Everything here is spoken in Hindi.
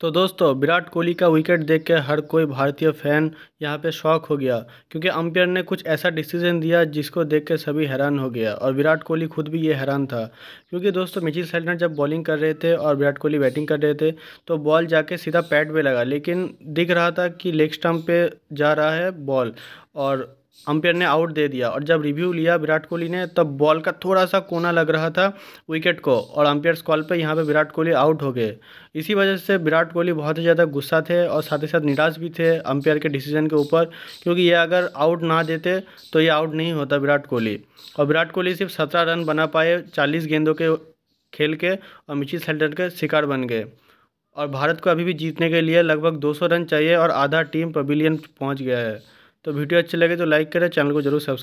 तो दोस्तों विराट कोहली का विकेट देख के हर कोई भारतीय फ़ैन यहाँ पे शौक हो गया क्योंकि अंपायर ने कुछ ऐसा डिसीजन दिया जिसको देख के सभी हैरान हो गया और विराट कोहली खुद भी ये हैरान था क्योंकि दोस्तों मिचिल सेल्टनर जब बॉलिंग कर रहे थे और विराट कोहली बैटिंग कर रहे थे तो बॉल जाके सीधा पैड पर लगा लेकिन दिख रहा था कि लेग स्टम्प पर जा रहा है बॉल और अंपेयर ने आउट दे दिया और जब रिव्यू लिया विराट कोहली ने तब बॉल का थोड़ा सा कोना लग रहा था विकेट को और अंपेयर कॉल पे यहाँ पे विराट कोहली आउट हो गए इसी वजह से विराट कोहली बहुत ही ज़्यादा गुस्सा थे और साथ ही साथ निराश भी थे अंपेयर के डिसीजन के ऊपर क्योंकि ये अगर आउट ना देते तो ये आउट नहीं होता विराट कोहली और विराट कोहली सिर्फ सत्रह रन बना पाए चालीस गेंदों के खेल के और मिचिल सेल्टर के शिकार बन गए और भारत को अभी भी जीतने के लिए लगभग दो रन चाहिए और आधा टीम पबिलियन पहुँच गया है तो वीडियो अच्छी लगे तो लाइक करें चैनल को जरूर सब्सक्राइब